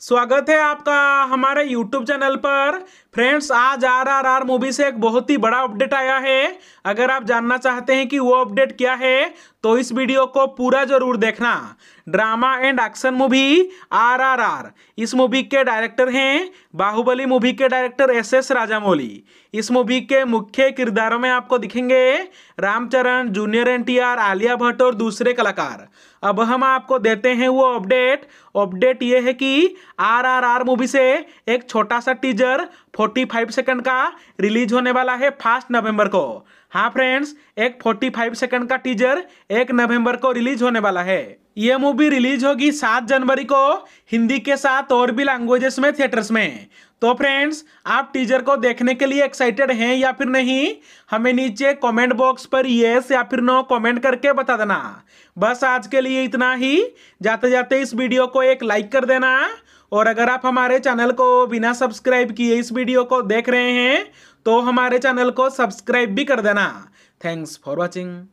स्वागत है आपका हमारे YouTube चैनल पर फ्रेंड्स आज आर आर आर मूवी से एक बहुत ही बड़ा अपडेट आया है अगर आप जानना चाहते हैं कि वो अपडेट क्या है तो इस वीडियो को पूरा जरूर देखना drama and action movie R R R इस मूवी के डायरेक्टर हैं बाहुबली मूवी के डायरेक्टर एस एस राजामौली इस मूवी के मुख्य किरदारों में आपको दिखेंगे Ram Charan junior N T R Alia Bhatt और दूसरे कलाकार अब हम आपको देते हैं वो अपडेट अपडेट ये है कि आरआरआर मूवी से एक छोटा सा टीजर 45 सेकंड का रिलीज होने वाला है फर्स्ट नवंबर को हाँ फ्रेंड्स एक 45 सेकंड का टीजर एक नवंबर को रिलीज होने वाला है ये मूवी रिलीज होगी सात जनवरी को हिंदी के साथ और भी लैंग्वेजेस में थिएटर्स में तो फ्रेंड्स आप टीजर को देखने के लिए एक्साइटेड हैं या फिर नहीं हमें नीचे कमेंट बॉक्स पर येस या फिर नो कमेंट करके बता देना बस आज के लिए इतना ही जाते जाते इस वीडियो को एक लाइक कर देना और अगर आप हमारे चैनल को बिना सब्सक्राइब किए इस वीडियो को देख रहे हैं तो हमारे चैनल को सब्सक्राइब भी कर देना थैंक्स फॉर वॉचिंग